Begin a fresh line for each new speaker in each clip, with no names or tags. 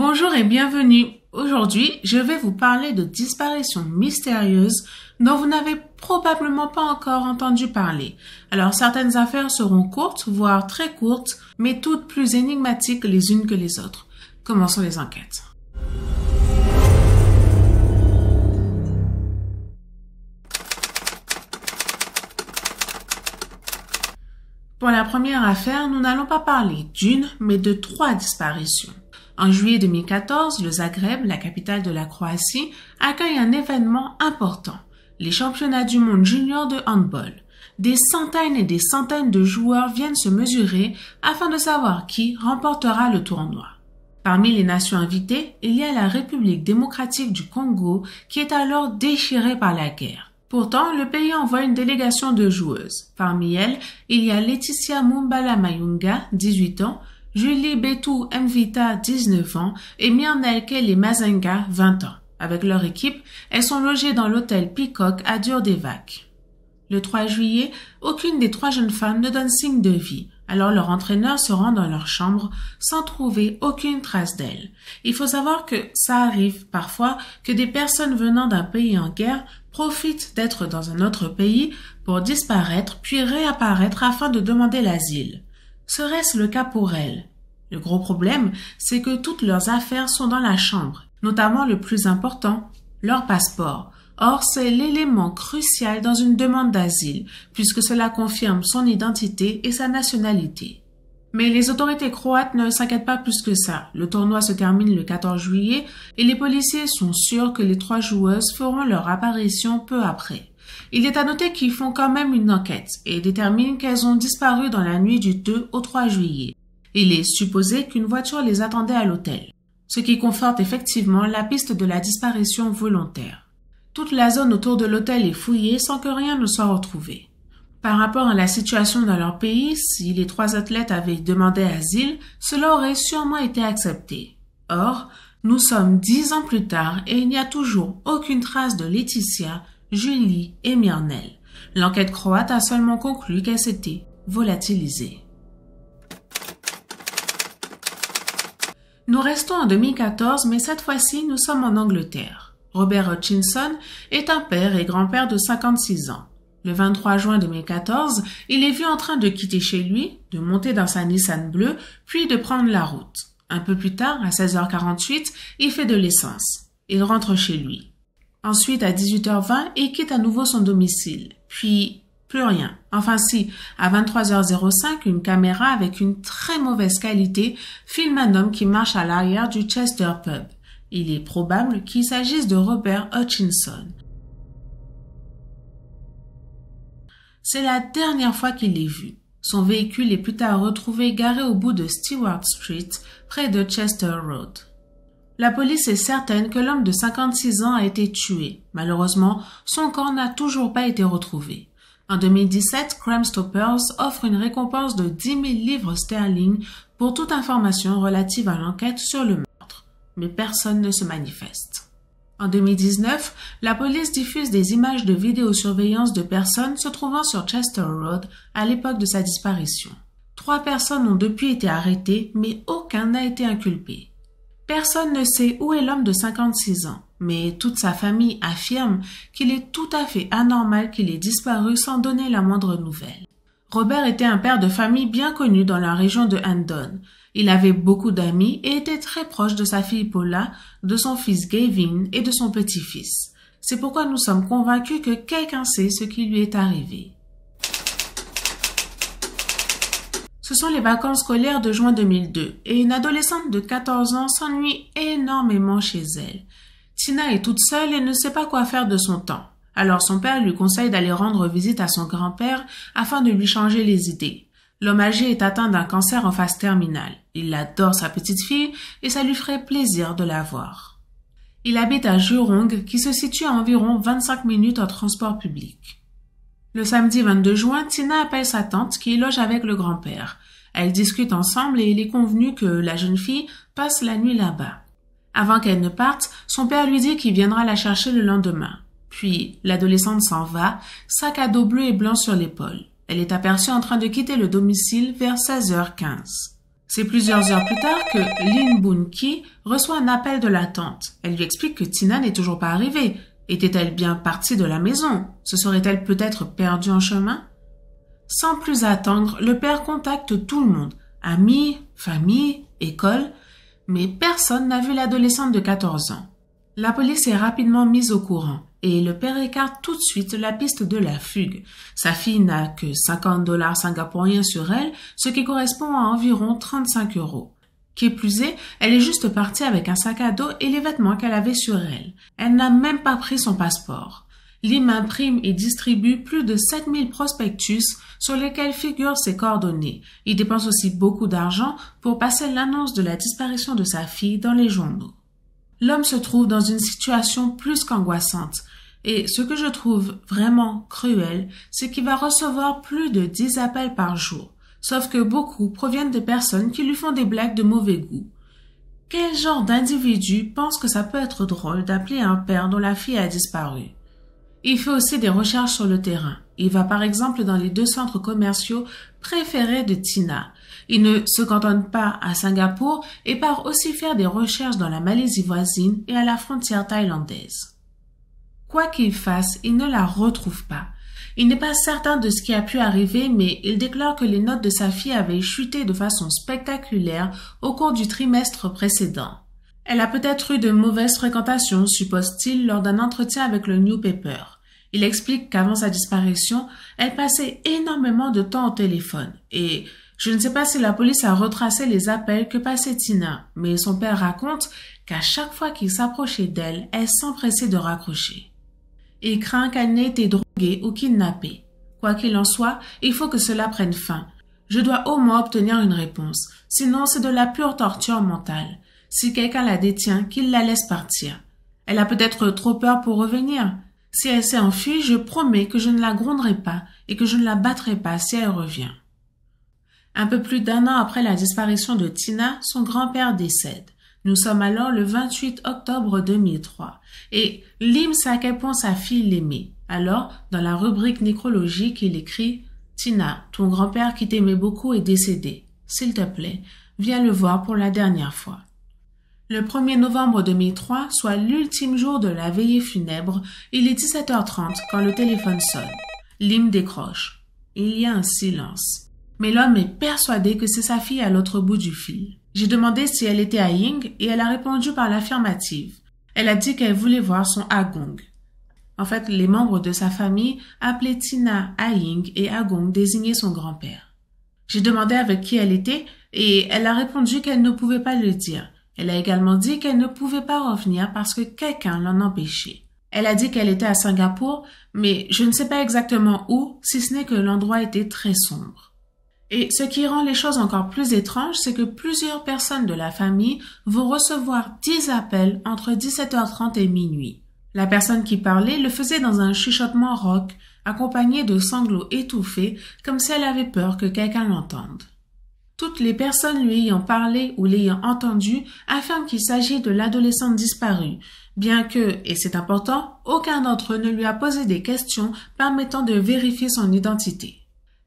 Bonjour et bienvenue. Aujourd'hui, je vais vous parler de disparitions mystérieuses dont vous n'avez probablement pas encore entendu parler. Alors certaines affaires seront courtes, voire très courtes, mais toutes plus énigmatiques les unes que les autres. Commençons les enquêtes. Pour la première affaire, nous n'allons pas parler d'une, mais de trois disparitions. En juillet 2014, le Zagreb, la capitale de la Croatie, accueille un événement important, les championnats du monde junior de handball. Des centaines et des centaines de joueurs viennent se mesurer afin de savoir qui remportera le tournoi. Parmi les nations invitées, il y a la République démocratique du Congo qui est alors déchirée par la guerre. Pourtant, le pays envoie une délégation de joueuses. Parmi elles, il y a Laetitia Mumbala Mayunga, 18 ans, Julie Betou Mvita, 19 ans, et Myrnel les Mazenga, 20 ans. Avec leur équipe, elles sont logées dans l'hôtel Peacock à Durdevac. Le 3 juillet, aucune des trois jeunes femmes ne donne signe de vie. Alors leur entraîneur se rend dans leur chambre sans trouver aucune trace d'elle. Il faut savoir que ça arrive parfois que des personnes venant d'un pays en guerre profitent d'être dans un autre pays pour disparaître puis réapparaître afin de demander l'asile. Serait-ce le cas pour elles Le gros problème, c'est que toutes leurs affaires sont dans la chambre, notamment le plus important, leur passeport. Or, c'est l'élément crucial dans une demande d'asile, puisque cela confirme son identité et sa nationalité. Mais les autorités croates ne s'inquiètent pas plus que ça. Le tournoi se termine le 14 juillet et les policiers sont sûrs que les trois joueuses feront leur apparition peu après. Il est à noter qu'ils font quand même une enquête et déterminent qu'elles ont disparu dans la nuit du 2 au 3 juillet. Il est supposé qu'une voiture les attendait à l'hôtel, ce qui conforte effectivement la piste de la disparition volontaire. Toute la zone autour de l'hôtel est fouillée sans que rien ne soit retrouvé. Par rapport à la situation dans leur pays, si les trois athlètes avaient demandé asile, cela aurait sûrement été accepté. Or, nous sommes dix ans plus tard et il n'y a toujours aucune trace de Laetitia, Julie et Myrnel. L'enquête croate a seulement conclu qu'elle s'était volatilisée. Nous restons en 2014, mais cette fois-ci, nous sommes en Angleterre. Robert Hutchinson, est un père et grand-père de 56 ans. Le 23 juin 2014, il est vu en train de quitter chez lui, de monter dans sa Nissan bleue, puis de prendre la route. Un peu plus tard, à 16h48, il fait de l'essence. Il rentre chez lui. Ensuite, à 18h20, il quitte à nouveau son domicile. Puis, plus rien. Enfin si, à 23h05, une caméra avec une très mauvaise qualité filme un homme qui marche à l'arrière du Chester Pub. Il est probable qu'il s'agisse de Robert Hutchinson. C'est la dernière fois qu'il est vu. Son véhicule est plus tard retrouvé garé au bout de Stewart Street, près de Chester Road. La police est certaine que l'homme de 56 ans a été tué. Malheureusement, son corps n'a toujours pas été retrouvé. En 2017, Crime Stoppers offre une récompense de 10 000 livres sterling pour toute information relative à l'enquête sur le mais personne ne se manifeste. En 2019, la police diffuse des images de vidéosurveillance de personnes se trouvant sur Chester Road à l'époque de sa disparition. Trois personnes ont depuis été arrêtées, mais aucun n'a été inculpé. Personne ne sait où est l'homme de 56 ans, mais toute sa famille affirme qu'il est tout à fait anormal qu'il ait disparu sans donner la moindre nouvelle. Robert était un père de famille bien connu dans la région de Andon, il avait beaucoup d'amis et était très proche de sa fille Paula, de son fils Gavin et de son petit-fils. C'est pourquoi nous sommes convaincus que quelqu'un sait ce qui lui est arrivé. Ce sont les vacances scolaires de juin 2002 et une adolescente de 14 ans s'ennuie énormément chez elle. Tina est toute seule et ne sait pas quoi faire de son temps. Alors son père lui conseille d'aller rendre visite à son grand-père afin de lui changer les idées. L'homme âgé est atteint d'un cancer en phase terminale. Il adore sa petite fille et ça lui ferait plaisir de la voir. Il habite à Jurong qui se situe à environ 25 minutes en transport public. Le samedi 22 juin, Tina appelle sa tante qui loge avec le grand-père. Elles discutent ensemble et il est convenu que la jeune fille passe la nuit là-bas. Avant qu'elle ne parte, son père lui dit qu'il viendra la chercher le lendemain. Puis l'adolescente s'en va, sac à dos bleu et blanc sur l'épaule. Elle est aperçue en train de quitter le domicile vers 16h15. C'est plusieurs heures plus tard que Lin Boon Ki reçoit un appel de la tante. Elle lui explique que Tina n'est toujours pas arrivée. Était-elle bien partie de la maison Se serait-elle peut-être perdue en chemin Sans plus attendre, le père contacte tout le monde, amis, famille, école, mais personne n'a vu l'adolescente de 14 ans. La police est rapidement mise au courant et le père écarte tout de suite la piste de la fugue. Sa fille n'a que 50 dollars singapouriens sur elle, ce qui correspond à environ 35 euros. Qui plus est, elle est juste partie avec un sac à dos et les vêtements qu'elle avait sur elle. Elle n'a même pas pris son passeport. Lim imprime et distribue plus de 7000 prospectus sur lesquels figurent ses coordonnées. Il dépense aussi beaucoup d'argent pour passer l'annonce de la disparition de sa fille dans les journaux l'homme se trouve dans une situation plus qu'angoissante. Et ce que je trouve vraiment cruel, c'est qu'il va recevoir plus de 10 appels par jour. Sauf que beaucoup proviennent de personnes qui lui font des blagues de mauvais goût. Quel genre d'individu pense que ça peut être drôle d'appeler un père dont la fille a disparu? Il fait aussi des recherches sur le terrain. Il va par exemple dans les deux centres commerciaux préférés de Tina, il ne se cantonne pas à Singapour et part aussi faire des recherches dans la Malaisie voisine et à la frontière thaïlandaise. Quoi qu'il fasse, il ne la retrouve pas. Il n'est pas certain de ce qui a pu arriver, mais il déclare que les notes de sa fille avaient chuté de façon spectaculaire au cours du trimestre précédent. Elle a peut-être eu de mauvaises fréquentations, suppose-t-il, lors d'un entretien avec le New Paper. Il explique qu'avant sa disparition, elle passait énormément de temps au téléphone et je ne sais pas si la police a retracé les appels que passait Tina, mais son père raconte qu'à chaque fois qu'il s'approchait d'elle, elle, s'empressait de raccrocher. Il craint qu'elle n'ait été droguée ou kidnappée. Quoi qu'il en soit, il faut que cela prenne fin. Je dois au moins obtenir une réponse, sinon c'est de la pure torture mentale. Si quelqu'un la détient, qu'il la laisse partir. Elle a peut-être trop peur pour revenir. Si elle s'est enfuie, je promets que je ne la gronderai pas et que je ne la battrai pas si elle revient. Un peu plus d'un an après la disparition de Tina, son grand-père décède. Nous sommes alors le 28 octobre 2003 et Lim point sa fille, l'aimait. Alors, dans la rubrique nécrologique, il écrit Tina, ton grand-père qui t'aimait beaucoup est décédé. S'il te plaît, viens le voir pour la dernière fois. Le 1er novembre 2003, soit l'ultime jour de la veillée funèbre, il est 17h30 quand le téléphone sonne. Lim décroche. Il y a un silence mais l'homme est persuadé que c'est sa fille à l'autre bout du fil. J'ai demandé si elle était à Ying et elle a répondu par l'affirmative. Elle a dit qu'elle voulait voir son Agong. En fait, les membres de sa famille appelaient Tina à Ying et Agong désignait son grand-père. J'ai demandé avec qui elle était et elle a répondu qu'elle ne pouvait pas le dire. Elle a également dit qu'elle ne pouvait pas revenir parce que quelqu'un l'en empêchait. Elle a dit qu'elle était à Singapour, mais je ne sais pas exactement où, si ce n'est que l'endroit était très sombre. Et ce qui rend les choses encore plus étranges, c'est que plusieurs personnes de la famille vont recevoir dix appels entre 17h30 et minuit. La personne qui parlait le faisait dans un chuchotement rauque, accompagné de sanglots étouffés, comme si elle avait peur que quelqu'un l'entende. Toutes les personnes lui ayant parlé ou l'ayant entendu affirment qu'il s'agit de l'adolescente disparue, bien que, et c'est important, aucun d'entre eux ne lui a posé des questions permettant de vérifier son identité.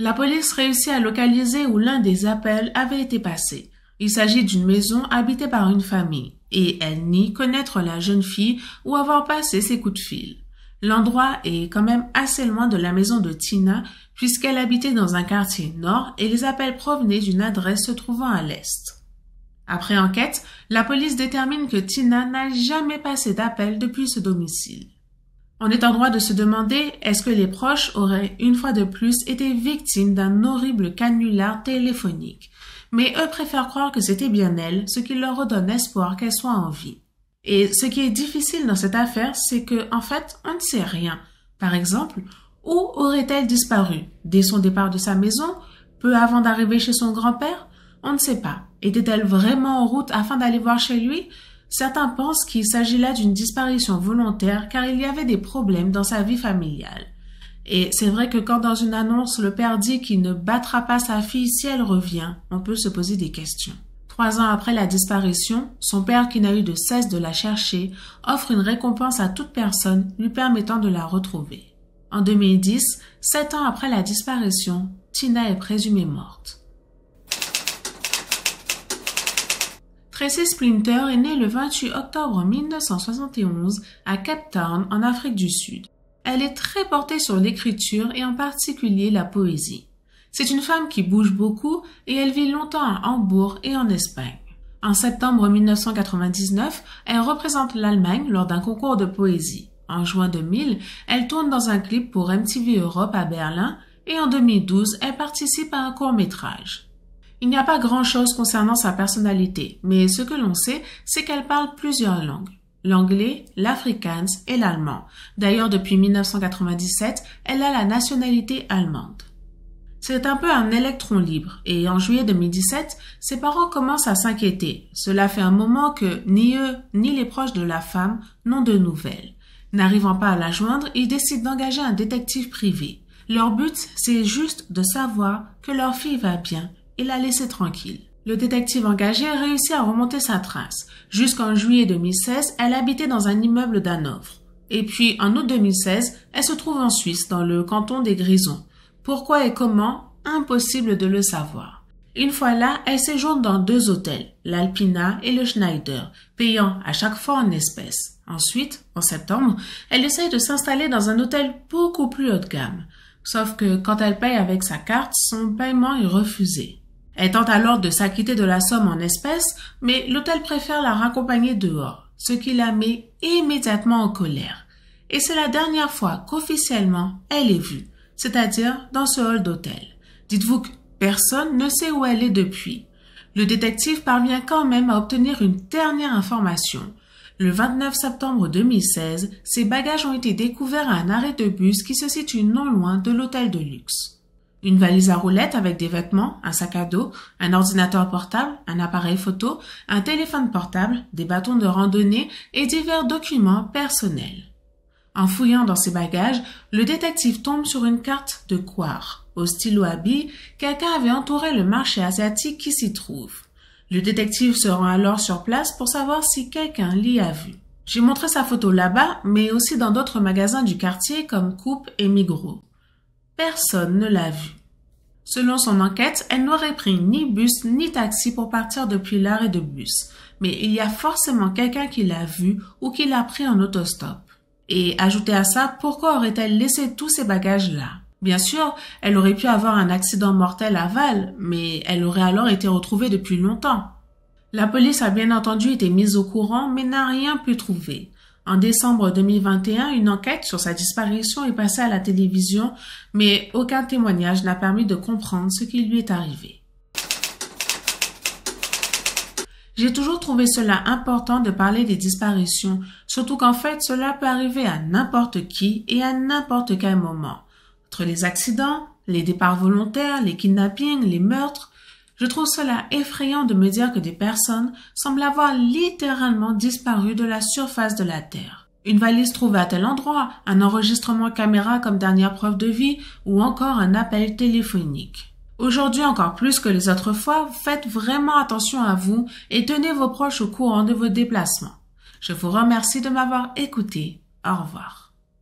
La police réussit à localiser où l'un des appels avait été passé. Il s'agit d'une maison habitée par une famille, et elle nie connaître la jeune fille ou avoir passé ses coups de fil. L'endroit est quand même assez loin de la maison de Tina, puisqu'elle habitait dans un quartier nord et les appels provenaient d'une adresse se trouvant à l'est. Après enquête, la police détermine que Tina n'a jamais passé d'appel depuis ce domicile. On est en droit de se demander est-ce que les proches auraient une fois de plus été victimes d'un horrible canular téléphonique, mais eux préfèrent croire que c'était bien elle, ce qui leur redonne espoir qu'elle soit en vie. Et ce qui est difficile dans cette affaire, c'est que, en fait, on ne sait rien. Par exemple, où aurait-elle disparu Dès son départ de sa maison Peu avant d'arriver chez son grand-père On ne sait pas. Était-elle vraiment en route afin d'aller voir chez lui Certains pensent qu'il s'agit là d'une disparition volontaire car il y avait des problèmes dans sa vie familiale. Et c'est vrai que quand dans une annonce le père dit qu'il ne battra pas sa fille si elle revient, on peut se poser des questions. Trois ans après la disparition, son père, qui n'a eu de cesse de la chercher, offre une récompense à toute personne lui permettant de la retrouver. En 2010, sept ans après la disparition, Tina est présumée morte. Tracy Splinter est née le 28 octobre 1971 à Cape Town, en Afrique du Sud. Elle est très portée sur l'écriture et en particulier la poésie. C'est une femme qui bouge beaucoup et elle vit longtemps à Hambourg et en Espagne. En septembre 1999, elle représente l'Allemagne lors d'un concours de poésie. En juin 2000, elle tourne dans un clip pour MTV Europe à Berlin et en 2012, elle participe à un court métrage. Il n'y a pas grand-chose concernant sa personnalité, mais ce que l'on sait, c'est qu'elle parle plusieurs langues. L'anglais, l'afrikaans et l'allemand. D'ailleurs, depuis 1997, elle a la nationalité allemande. C'est un peu un électron libre, et en juillet 2017, ses parents commencent à s'inquiéter. Cela fait un moment que ni eux ni les proches de la femme n'ont de nouvelles. N'arrivant pas à la joindre, ils décident d'engager un détective privé. Leur but, c'est juste de savoir que leur fille va bien et l'a laissé tranquille. Le détective engagé a réussi à remonter sa trace. Jusqu'en juillet 2016, elle habitait dans un immeuble d'Hanovre. Et puis, en août 2016, elle se trouve en Suisse, dans le canton des Grisons. Pourquoi et comment Impossible de le savoir. Une fois là, elle séjourne dans deux hôtels, l'Alpina et le Schneider, payant à chaque fois en espèces. Ensuite, en septembre, elle essaye de s'installer dans un hôtel beaucoup plus haut de gamme. Sauf que quand elle paye avec sa carte, son paiement est refusé. Elle tente alors de s'acquitter de la somme en espèces, mais l'hôtel préfère la raccompagner dehors, ce qui la met immédiatement en colère. Et c'est la dernière fois qu'officiellement elle est vue, c'est-à-dire dans ce hall d'hôtel. Dites-vous que personne ne sait où elle est depuis. Le détective parvient quand même à obtenir une dernière information. Le 29 septembre 2016, ses bagages ont été découverts à un arrêt de bus qui se situe non loin de l'hôtel de luxe une valise à roulettes avec des vêtements, un sac à dos, un ordinateur portable, un appareil photo, un téléphone portable, des bâtons de randonnée et divers documents personnels. En fouillant dans ses bagages, le détective tombe sur une carte de quoi Au stylo à billes, quelqu'un avait entouré le marché asiatique qui s'y trouve. Le détective se rend alors sur place pour savoir si quelqu'un l'y a vu. J'ai montré sa photo là-bas, mais aussi dans d'autres magasins du quartier comme Coupe et Migros. Personne ne l'a vue. Selon son enquête, elle n'aurait pris ni bus ni taxi pour partir depuis l'arrêt de bus, mais il y a forcément quelqu'un qui l'a vue ou qui l'a pris en autostop. Et ajoutez à ça, pourquoi aurait-elle laissé tous ces bagages là Bien sûr, elle aurait pu avoir un accident mortel à Val, mais elle aurait alors été retrouvée depuis longtemps. La police a bien entendu été mise au courant, mais n'a rien pu trouver. En décembre 2021, une enquête sur sa disparition est passée à la télévision, mais aucun témoignage n'a permis de comprendre ce qui lui est arrivé. J'ai toujours trouvé cela important de parler des disparitions, surtout qu'en fait cela peut arriver à n'importe qui et à n'importe quel moment. Entre les accidents, les départs volontaires, les kidnappings, les meurtres, je trouve cela effrayant de me dire que des personnes semblent avoir littéralement disparu de la surface de la Terre. Une valise trouvée à tel endroit, un enregistrement caméra comme dernière preuve de vie, ou encore un appel téléphonique. Aujourd'hui encore plus que les autres fois, faites vraiment attention à vous et tenez vos proches au courant de vos déplacements. Je vous remercie de m'avoir écouté. Au revoir.